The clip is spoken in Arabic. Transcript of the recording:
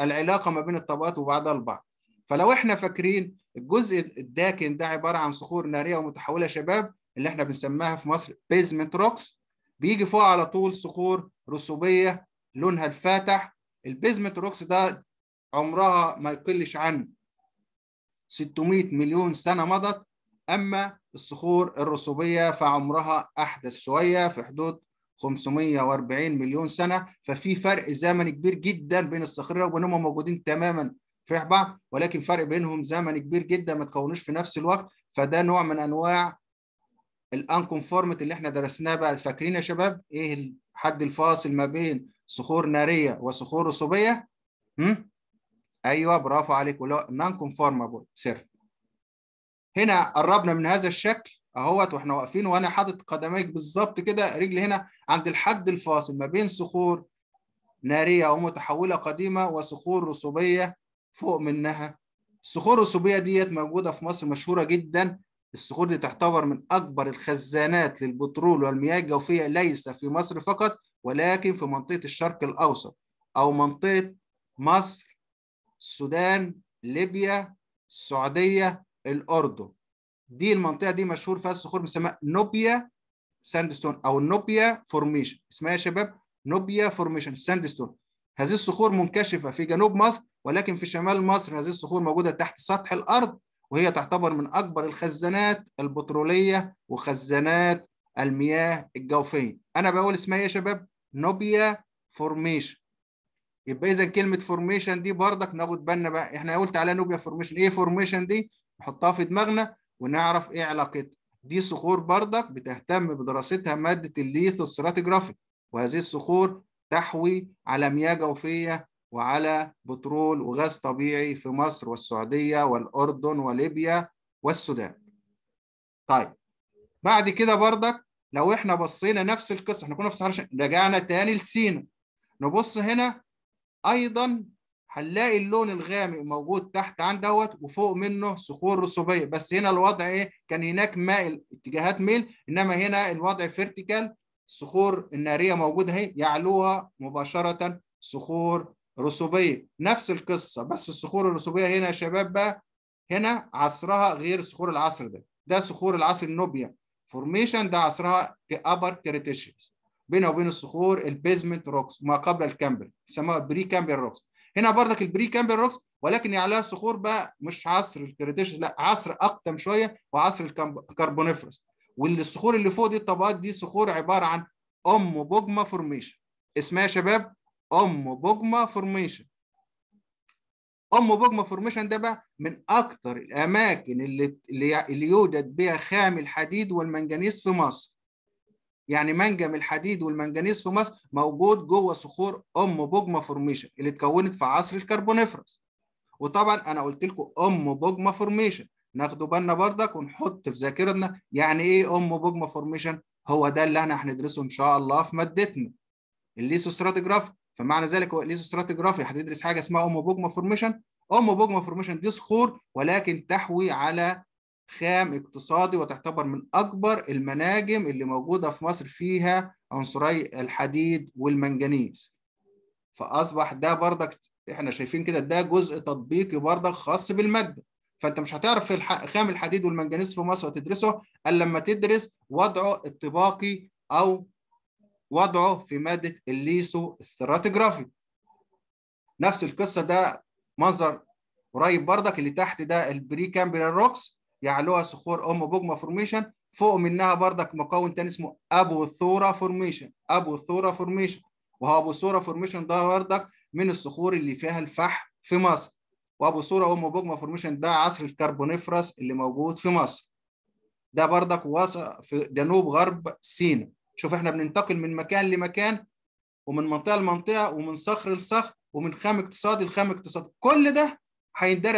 العلاقه ما بين الطبقات وبعضها البعض فلو احنا فاكرين الجزء الداكن ده عباره عن صخور ناريه ومتحوله شباب اللي احنا بنسميها في مصر بيزمنت روكس بيجي فوق على طول صخور رسوبيه لونها الفاتح البيزمنت روكس ده عمرها ما يقلش عن 600 مليون سنه مضت اما الصخور الرسوبيه فعمرها احدث شويه في حدود 540 مليون سنه ففي فرق زمني كبير جدا بين الصخريه وبين هم موجودين تماما في بعض ولكن فرق بينهم زمني كبير جدا ما تكونوش في نفس الوقت فده نوع من انواع الانكونفورمت اللي احنا درسناه بقى فاكرين يا شباب ايه الحد الفاصل ما بين صخور ناريه وصخور رسوبيه؟ امم ايوه برافو عليكم نون كونفورمابل سيرف هنا قربنا من هذا الشكل اهوت واحنا واقفين وانا حاطط قدميك بالظبط كده رجلي هنا عند الحد الفاصل ما بين صخور ناريه ومتحوله قديمه وصخور رسوبيه فوق منها الصخور الرسوبيه ديت موجوده في مصر مشهوره جدا الصخور دي تعتبر من اكبر الخزانات للبترول والمياه الجوفيه ليس في مصر فقط ولكن في منطقه الشرق الاوسط او منطقه مصر السودان ليبيا السعوديه الاردن دي المنطقه دي مشهور فيها الصخور بنسميها نوبيا ساندستون او نوبيا فورميشن اسمها يا شباب نوبيا فورميشن ساندستون هذه الصخور منكشفه في جنوب مصر ولكن في شمال مصر هذه الصخور موجوده تحت سطح الارض وهي تعتبر من اكبر الخزانات البتروليه وخزانات المياه الجوفيه انا بقول اسمها إيه يا شباب نوبيا فورميشن يبقى اذا كلمه فورميشن دي بردك ناخد بالنا بقى احنا قلت على نوبيا فورميشن ايه فورميشن دي نحطها في دماغنا ونعرف ايه علاقتها دي صخور بردك بتهتم بدراستها مادة الليثوستراتيجرافي وهذه الصخور تحوي على مياه جوفية وعلى بترول وغاز طبيعي في مصر والسعودية والأردن وليبيا والسودان طيب بعد كده بردك لو احنا بصينا نفس القصة احنا كنا في صحراء رجعنا تاني لسينا نبص هنا أيضا هنلاقي اللون الغامق موجود تحت عن دوت وفوق منه صخور رسوبيه بس هنا الوضع ايه كان هناك مائل اتجاهات ميل انما هنا الوضع فيرتيكال الصخور الناريه موجوده اهي يعلوها مباشره صخور رسوبيه نفس القصه بس الصخور الرسوبيه هنا يا شباب بقى هنا عصرها غير صخور العصر ده ده صخور العصر النوبيا فورميشن ده عصرها ابر كريتيشيس بينه وبين الصخور البيزمنت روكس ما قبل الكامبري بيسموها بري كامبري روكس هنا بردك البري كامبر روكس ولكن يعني عليها الصخور بقى مش عصر الكريتيشس لا عصر اقدم شويه وعصر الكربونيفرس والصخور اللي فوق دي الطبقات دي صخور عباره عن ام بوجما فورميشن اسمها يا شباب ام بوجما فورميشن ام بوجما فورميشن ده بقى من اكتر الاماكن اللي اللي يوجد بها خام الحديد والمنجنيز في مصر يعني منجم الحديد والمنجنيز في مصر موجود جوه صخور ام بوجما فورميشن اللي اتكونت في عصر الكربونيفرس وطبعا انا قلت لكم ام بوجما فورميشن ناخدوا بالنا بردك ونحط في ذاكرتنا يعني ايه ام بوجما فورميشن هو ده اللي احنا هندرسه ان شاء الله في مادتنا الليسو فمعنى ذلك هو الليسو هتدرس حاجه اسمها ام بوجما فورميشن ام بوجما فورميشن دي صخور ولكن تحوي على خام اقتصادي وتعتبر من أكبر المناجم اللي موجودة في مصر فيها عنصري الحديد والمنجنيز فأصبح ده بردك إحنا شايفين كده ده جزء تطبيقي بردك خاص بالمادة فأنت مش هتعرف خام الحديد والمنجنيز في مصر وتدرسه إلا لما تدرس وضعه الطباقي أو وضعه في مادة الليسو استراتيجرافي نفس القصة ده منظر قريب بردك اللي تحت ده البري كامبريان روكس يعلوها صخور أم بوجما فورميشن فوق منها بردك مكون تاني اسمه أبو ثورا فورميشن أبو ثورا فورميشن وهو أبو ثورا فورميشن ده بردك من الصخور اللي فيها الفحم في مصر وأبو ثورا أم بوجما فورميشن ده عصر الكربونيفرس اللي موجود في مصر ده بردك في جنوب غرب سينا شوف احنا بننتقل من مكان لمكان ومن منطقه لمنطقه ومن صخر لصخر ومن خام اقتصادي لخام اقتصادي كل ده هيندرج